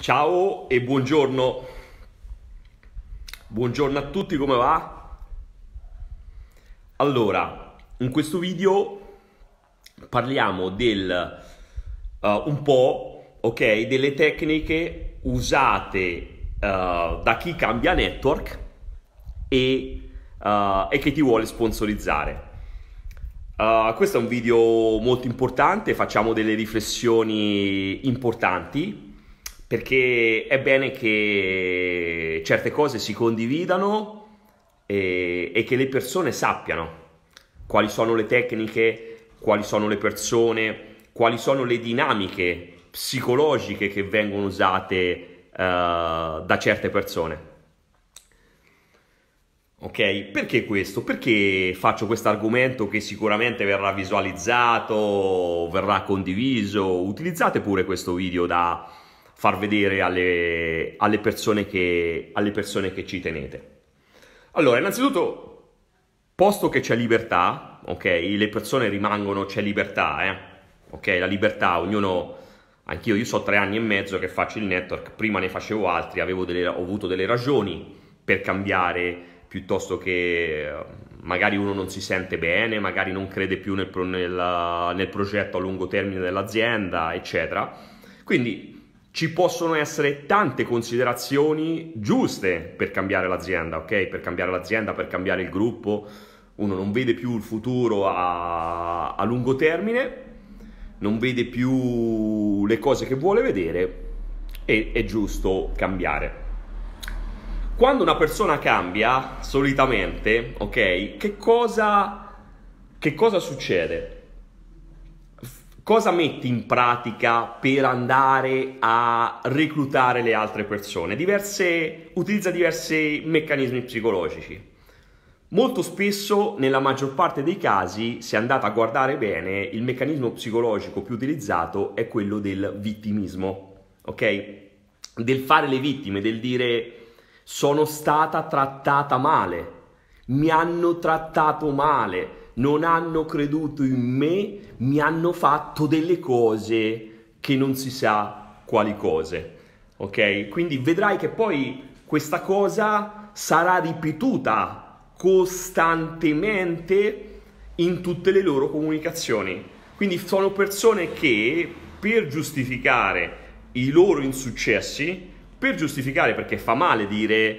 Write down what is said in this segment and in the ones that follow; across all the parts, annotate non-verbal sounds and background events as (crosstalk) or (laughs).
Ciao e buongiorno. Buongiorno a tutti, come va? Allora, in questo video parliamo del uh, un po', ok, delle tecniche usate uh, da chi cambia network e, uh, e che ti vuole sponsorizzare. questo è un video molto importante, facciamo delle riflessioni importanti perché è bene che certe cose si condividano e, e che le persone sappiano quali sono le tecniche, quali sono le persone, quali sono le dinamiche psicologiche che vengono usate uh, da certe persone. Ok, perché questo? Perché faccio questo argomento che sicuramente verrà visualizzato, verrà condiviso, utilizzate pure questo video da, far vedere alle, alle, persone che, alle persone che ci tenete. Allora, innanzitutto, posto che c'è libertà, ok, le persone rimangono, c'è libertà, eh? ok, la libertà, ognuno, anch'io, io so tre anni e mezzo che faccio il network, prima ne facevo altri, delle, ho avuto delle ragioni per cambiare, piuttosto che magari uno non si sente bene, magari non crede più nel, nel, nel progetto a lungo termine dell'azienda, eccetera. Quindi ci possono essere tante considerazioni giuste per cambiare l'azienda, ok? Per cambiare l'azienda, per cambiare il gruppo, uno non vede più il futuro a, a lungo termine, non vede più le cose che vuole vedere e è giusto cambiare. Quando una persona cambia, solitamente, ok, che cosa, che cosa succede? cosa metti in pratica per andare a reclutare le altre persone? Diverse, utilizza diversi meccanismi psicologici. Molto spesso, nella maggior parte dei casi, se andate a guardare bene, il meccanismo psicologico più utilizzato è quello del vittimismo, ok? Del fare le vittime, del dire sono stata trattata male, mi hanno trattato male, non hanno creduto in me, mi hanno fatto delle cose che non si sa quali cose. Ok? Quindi vedrai che poi questa cosa sarà ripetuta costantemente in tutte le loro comunicazioni. Quindi sono persone che per giustificare i loro insuccessi, per giustificare perché fa male dire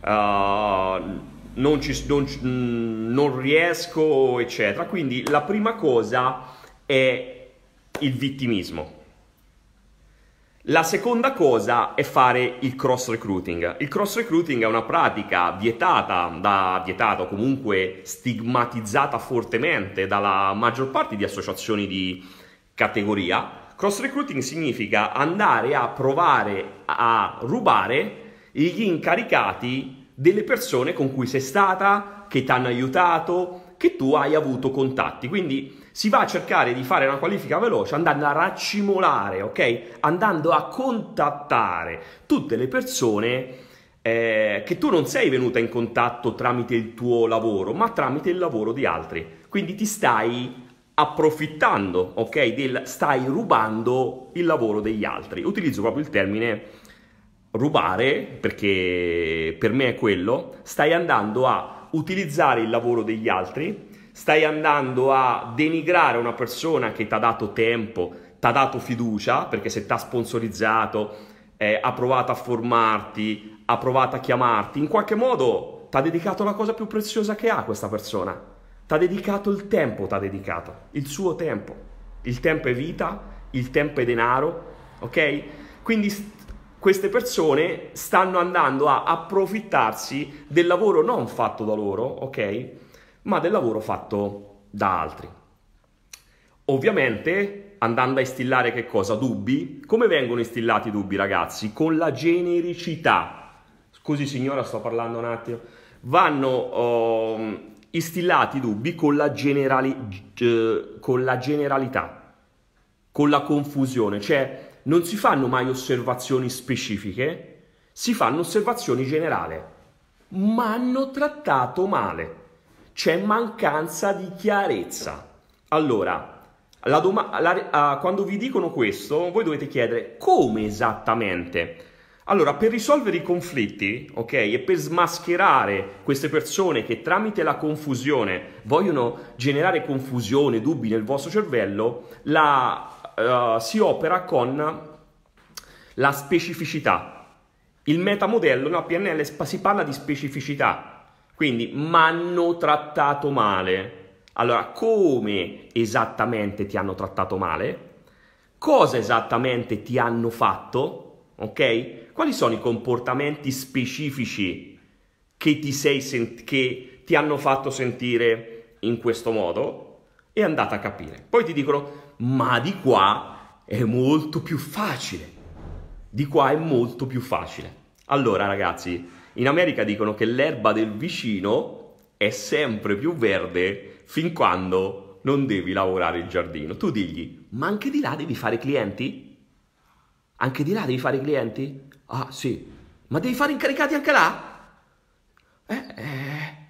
uh, non, ci, non, mm, non riesco, eccetera. Quindi la prima cosa è il vittimismo. La seconda cosa è fare il cross recruiting. Il cross recruiting è una pratica vietata, da, vietata o comunque stigmatizzata fortemente dalla maggior parte di associazioni di categoria. Cross recruiting significa andare a provare a rubare gli incaricati delle persone con cui sei stata, che ti hanno aiutato, che tu hai avuto contatti. Quindi si va a cercare di fare una qualifica veloce andando a raccimolare, ok? Andando a contattare tutte le persone eh, che tu non sei venuta in contatto tramite il tuo lavoro, ma tramite il lavoro di altri. Quindi ti stai approfittando, ok? Del stai rubando il lavoro degli altri. Utilizzo proprio il termine rubare, perché per me è quello, stai andando a utilizzare il lavoro degli altri, stai andando a denigrare una persona che ti ha dato tempo, ti ha dato fiducia, perché se ti ha sponsorizzato, eh, ha provato a formarti, ha provato a chiamarti, in qualche modo ti ha dedicato la cosa più preziosa che ha questa persona, ti ha dedicato il tempo, ti ha dedicato il suo tempo. Il tempo è vita, il tempo è denaro, ok? Quindi queste persone stanno andando a approfittarsi del lavoro non fatto da loro, ok? Ma del lavoro fatto da altri. Ovviamente andando a instillare che cosa? Dubbi. Come vengono instillati i dubbi, ragazzi? Con la genericità. Scusi signora, sto parlando un attimo. Vanno oh, instillati i dubbi con la, generali, con la generalità, con la confusione. Cioè, non si fanno mai osservazioni specifiche, si fanno osservazioni generali. Ma hanno trattato male. C'è mancanza di chiarezza. Allora, la doma- la, uh, quando vi dicono questo, voi dovete chiedere come esattamente. Allora, per risolvere i conflitti, ok, e per smascherare queste persone che tramite la confusione vogliono generare confusione, dubbi nel vostro cervello, la, eh, si opera con la specificità. Il metamodello nella PNL si parla di specificità, quindi mi hanno trattato male. Allora, come esattamente ti hanno trattato male? Cosa esattamente ti hanno fatto? Ok? Quali sono i comportamenti specifici che ti, sei sent- che ti hanno fatto sentire in questo modo? e andate a capire. Poi ti dicono, ma di qua è molto più facile. Di qua è molto più facile. Allora ragazzi, in America dicono che l'erba del vicino è sempre più verde fin quando non devi lavorare il giardino. Tu digli, ma anche di là devi fare clienti? Anche di là devi fare clienti? Ah sì, ma devi fare incaricati anche là? Eh, eh,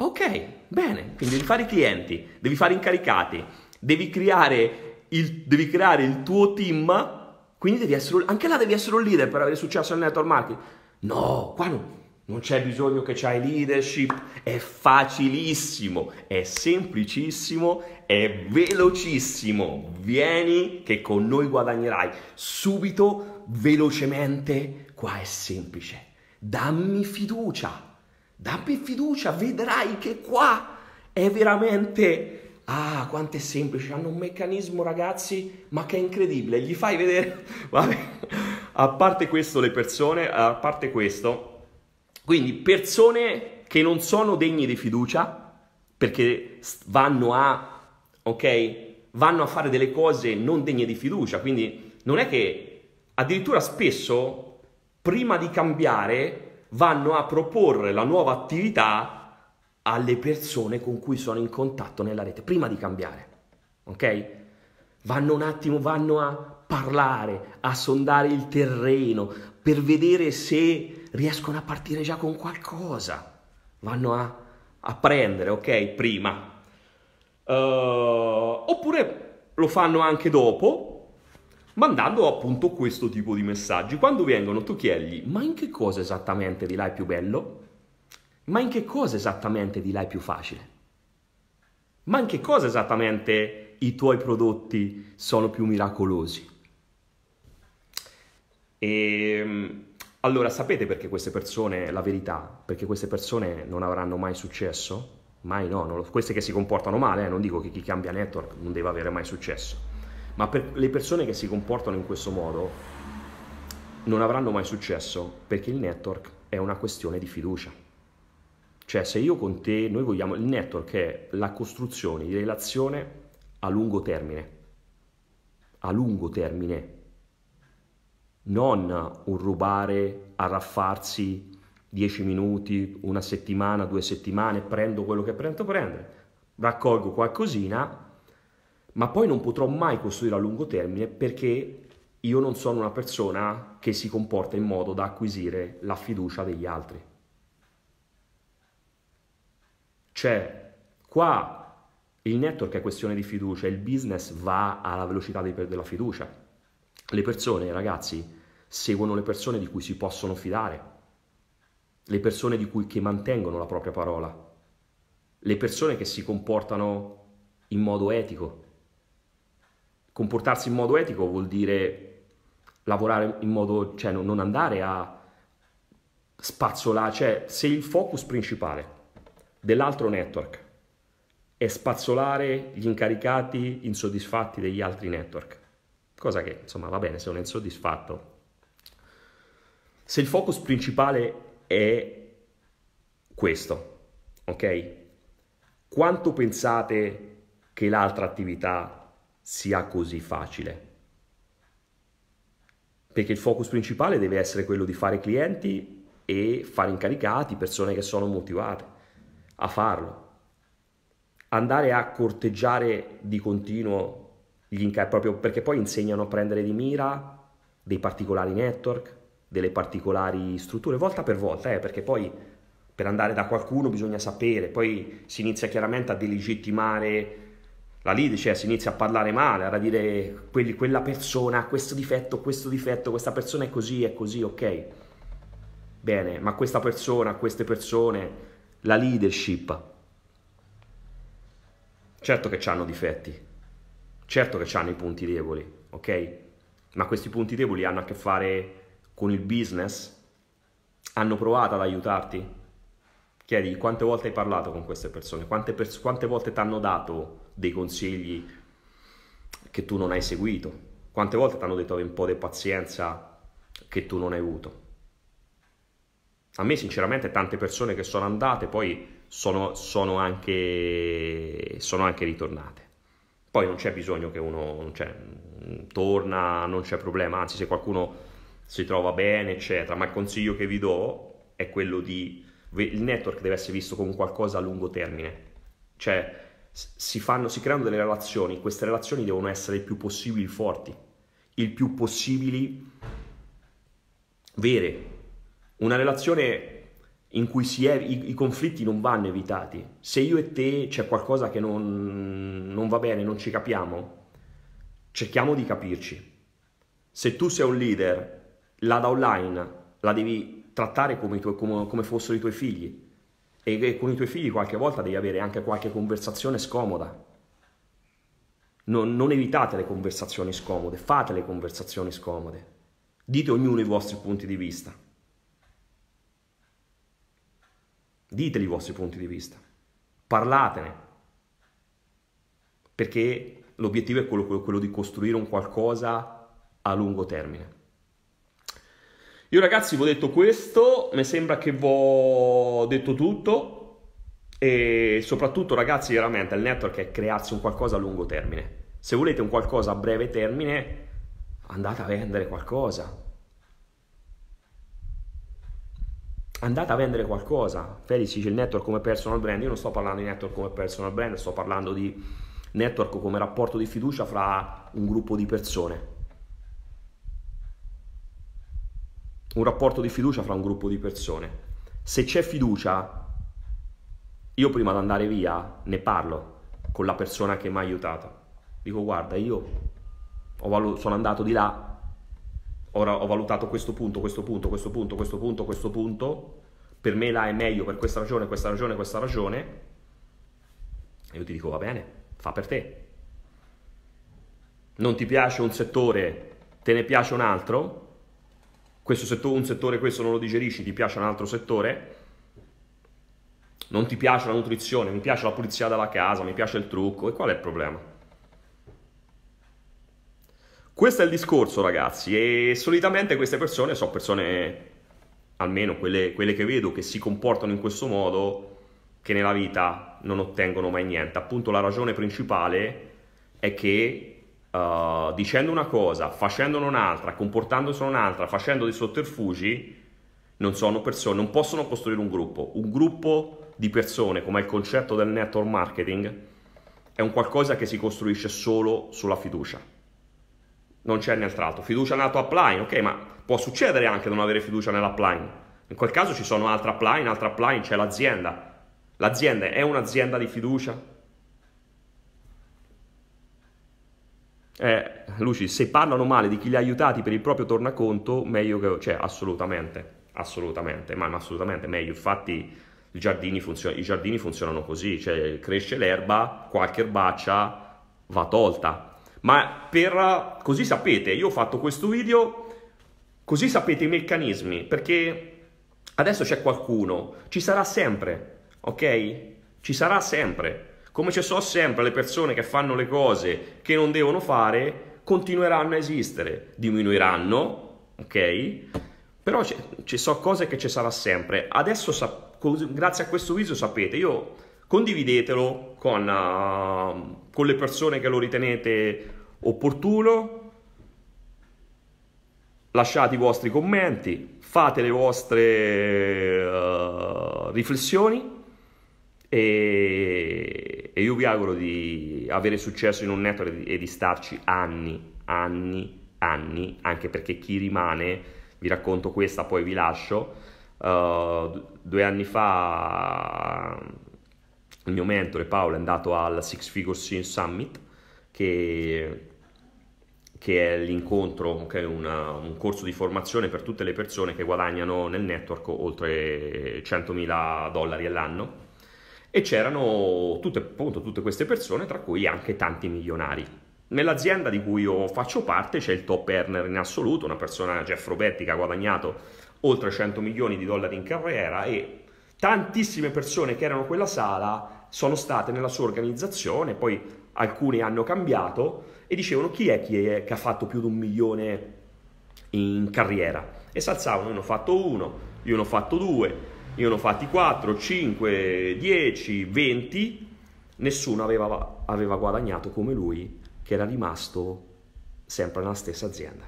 Ok, bene, quindi devi fare i clienti, devi fare incaricati, devi creare il, devi creare il tuo team, quindi devi essere, anche là devi essere un leader per avere successo nel network marketing. No, qua non, non c'è bisogno che c'hai leadership, è facilissimo, è semplicissimo, è velocissimo. Vieni che con noi guadagnerai subito, velocemente. Qua è semplice. Dammi fiducia. Dammi fiducia, vedrai che qua è veramente... Ah, quanto è semplice, hanno un meccanismo ragazzi, ma che è incredibile, gli fai vedere... (laughs) Vabbè, a parte questo le persone, a parte questo, quindi persone che non sono degne di fiducia, perché vanno a, ok, vanno a fare delle cose non degne di fiducia, quindi non è che addirittura spesso prima di cambiare vanno a proporre la nuova attività alle persone con cui sono in contatto nella rete, prima di cambiare, ok? Vanno un attimo, vanno a parlare, a sondare il terreno, per vedere se riescono a partire già con qualcosa, vanno a, a prendere, ok? Prima. Uh, oppure lo fanno anche dopo, mandando appunto questo tipo di messaggi. Quando vengono tu chiedi, ma in che cosa esattamente di là è più bello? Ma in che cosa esattamente di là è più facile? Ma in che cosa esattamente i tuoi prodotti sono più miracolosi? E ehm, allora sapete perché queste persone, la verità, perché queste persone non avranno mai successo? Mai no, lo, queste che si comportano male, eh, non dico che chi cambia network non deve avere mai successo ma per le persone che si comportano in questo modo non avranno mai successo perché il network è una questione di fiducia. Cioè se io con te, noi vogliamo, il network è la costruzione di relazione a lungo termine, a lungo termine, non un rubare, arraffarsi 10 minuti, una settimana, due settimane, prendo quello che prendo, prendo, raccolgo qualcosina ma poi non potrò mai costruire a lungo termine perché io non sono una persona che si comporta in modo da acquisire la fiducia degli altri. Cioè, qua il network è questione di fiducia, il business va alla velocità della fiducia. Le persone, ragazzi, seguono le persone di cui si possono fidare, le persone di cui, che mantengono la propria parola, le persone che si comportano in modo etico, comportarsi in modo etico vuol dire lavorare in modo, cioè non andare a spazzolare, cioè se il focus principale dell'altro network è spazzolare gli incaricati insoddisfatti degli altri network, cosa che insomma va bene se non è insoddisfatto. Se il focus principale è questo, ok? Quanto pensate che l'altra attività sia così facile. Perché il focus principale deve essere quello di fare clienti e fare incaricati persone che sono motivate a farlo. Andare a corteggiare di continuo gli incaricati, proprio perché poi insegnano a prendere di mira dei particolari network, delle particolari strutture, volta per volta, eh, perché poi per andare da qualcuno bisogna sapere, poi si inizia chiaramente a delegittimare la lite, cioè si inizia a parlare male, a dire quelli, quella persona ha questo difetto, questo difetto, questa persona è così, è così, ok. Bene, ma questa persona, queste persone, la leadership, certo che hanno difetti, certo che hanno i punti deboli, ok? Ma questi punti deboli hanno a che fare con il business? Hanno provato ad aiutarti? Chiedi quante volte hai parlato con queste persone, quante, pers- quante volte ti hanno dato dei consigli che tu non hai seguito? Quante volte ti hanno detto avere un po' di pazienza che tu non hai avuto? A me sinceramente tante persone che sono andate poi sono, sono, anche, sono anche ritornate. Poi non c'è bisogno che uno cioè, torna, non c'è problema, anzi se qualcuno si trova bene, eccetera, ma il consiglio che vi do è quello di... Il network deve essere visto come qualcosa a lungo termine. Cioè, si, fanno, si creano delle relazioni, queste relazioni devono essere il più possibile forti, il più possibile vere. Una relazione in cui ev- i, conflitti non vanno evitati. Se io e te c'è qualcosa che non, non va bene, non ci capiamo, cerchiamo di capirci. Se tu sei un leader, la da online la devi trattare come, tuoi, come, come fossero i tuoi figli e, e con i tuoi figli qualche volta devi avere anche qualche conversazione scomoda. Non, non evitate le conversazioni scomode, fate le conversazioni scomode. Dite ognuno i vostri punti di vista. Diteli i vostri punti di vista. Parlatene. Perché l'obiettivo è quello, quello di costruire un qualcosa a lungo termine. Io ragazzi vi ho detto questo, mi sembra che vi ho detto tutto e soprattutto ragazzi veramente il network è crearsi un qualcosa a lungo termine. Se volete un qualcosa a breve termine andate a vendere qualcosa. Andate a vendere qualcosa. Felix dice il network come personal brand, io non sto parlando di network come personal brand, sto parlando di network come rapporto di fiducia fra un gruppo di persone un rapporto di fiducia fra un gruppo di persone. Se c'è fiducia, io prima di andare via ne parlo con la persona che mi ha aiutato. Dico guarda, io valut- sono andato di là, ora ho valutato questo punto, questo punto, questo punto, questo punto, questo punto, per me là è meglio per questa ragione, questa ragione, questa ragione. E io ti dico va bene, fa per te. Non ti piace un settore, te ne piace un altro, questo settore, un settore questo non lo digerisci, ti piace un altro settore, non ti piace la nutrizione, mi piace la pulizia della casa, mi piace il trucco, e qual è il problema? Questo è il discorso ragazzi e solitamente queste persone sono persone, almeno quelle, quelle che vedo, che si comportano in questo modo, che nella vita non ottengono mai niente. Appunto la ragione principale è che uh, dicendo una cosa, facendone un'altra, comportandosi un'altra, facendo dei sotterfugi, non sono persone, non possono costruire un gruppo. Un gruppo di persone, come il concetto del network marketing, è un qualcosa che si costruisce solo sulla fiducia. Non c'è nient'altro. Fiducia nato upline, ok, ma può succedere anche non avere fiducia nell'upline. In quel caso ci sono altre upline, altre upline, c'è l'azienda. L'azienda è un'azienda di fiducia? Eh, Luci, se parlano male di chi li ha aiutati per il proprio tornaconto, meglio che... Cioè, assolutamente, assolutamente, ma, ma assolutamente meglio. Infatti... I giardini, funzion- I giardini funzionano così, cioè cresce l'erba, qualche erbaccia va tolta. Ma per così sapete, io ho fatto questo video, così sapete i meccanismi, perché adesso c'è qualcuno, ci sarà sempre, ok? Ci sarà sempre. Come ci sono sempre le persone che fanno le cose che non devono fare, continueranno a esistere, diminuiranno, ok? Però ci sono cose che ci sarà sempre. Adesso, sa- grazie a questo video, sapete, io condividetelo con, uh, con le persone che lo ritenete opportuno, lasciate i vostri commenti, fate le vostre uh, riflessioni e e io vi auguro di avere successo in un network e di starci anni, anni, anni, anche perché chi rimane, vi racconto questa, poi vi lascio. Uh, due anni fa il mio mentore Paolo è andato al Six Figure Sin Summit, che, che è l'incontro, è una, un corso di formazione per tutte le persone che guadagnano nel network oltre 100.000 dollari all'anno e c'erano tutte, appunto, tutte queste persone, tra cui anche tanti milionari. Nell'azienda di cui io faccio parte c'è il top earner in assoluto, una persona, Jeff Roberti, che ha guadagnato oltre 100 milioni di dollari in carriera e tantissime persone che erano in quella sala sono state nella sua organizzazione, poi alcuni hanno cambiato e dicevano chi è, chi è che ha fatto più di un milione in carriera e si alzavano, uno ha fatto uno, io ne ho fatto due, ne ho fatti 4, 5, 10, 20, nessuno aveva, aveva guadagnato come lui che era rimasto sempre nella stessa azienda.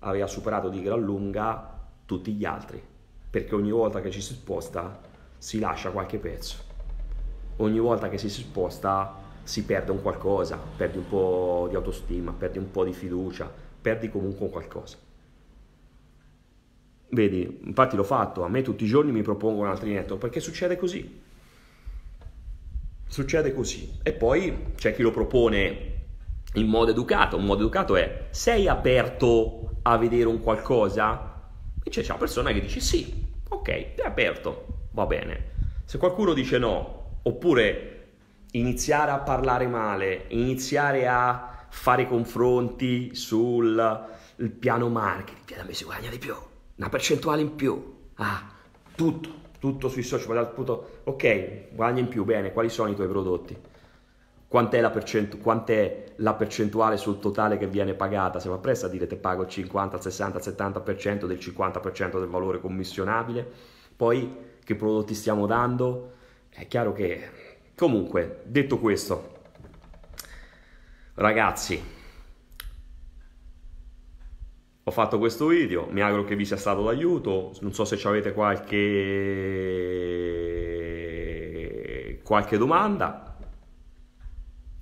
Aveva superato di gran lunga tutti gli altri, perché ogni volta che ci si sposta si lascia qualche pezzo. Ogni volta che si sposta si perde un qualcosa, perdi un po' di autostima, perdi un po' di fiducia, perdi comunque qualcosa. Vedi, infatti l'ho fatto, a me tutti i giorni mi propongono altri network perché succede così. Succede così. E poi c'è chi lo propone in modo educato. Un modo educato è sei aperto a vedere un qualcosa? E c'è una persona che dice sì, ok, è aperto, va bene. Se qualcuno dice no, oppure iniziare a parlare male, iniziare a fare confronti sul piano marketing, piano mi si guadagna di più una percentuale in più. Ah, tutto, tutto sui social, ma dal punto, ok, guadagni in più, bene, quali sono i tuoi prodotti? Quant'è la, percentu- quant'è la percentuale sul totale che viene pagata? Se va presto a dire te pago il 50, 60, 70% del 50% del valore commissionabile, poi che prodotti stiamo dando? È chiaro che... Comunque, detto questo, ragazzi, ho fatto questo video, mi auguro che vi sia stato d'aiuto, non so se avete qualche... qualche domanda.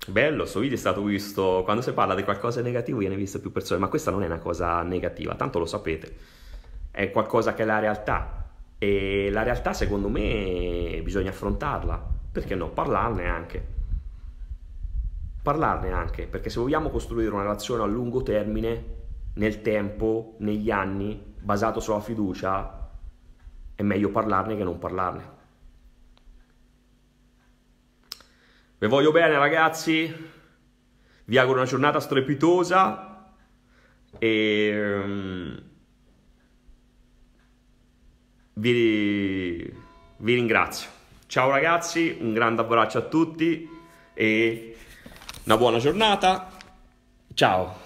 Bello, questo video è stato visto, quando si parla di qualcosa di negativo viene visto più persone, ma questa non è una cosa negativa, tanto lo sapete, è qualcosa che è la realtà e la realtà secondo me bisogna affrontarla, perché no, parlarne anche parlarne anche, perché se vogliamo costruire una relazione a lungo termine nel tempo, negli anni, basato sulla fiducia, è meglio parlarne che non parlarne. Vi voglio bene ragazzi, vi auguro una giornata strepitosa e mm, vi, vi ringrazio. Ciao ragazzi, un grande abbraccio a tutti e una buona giornata. Ciao!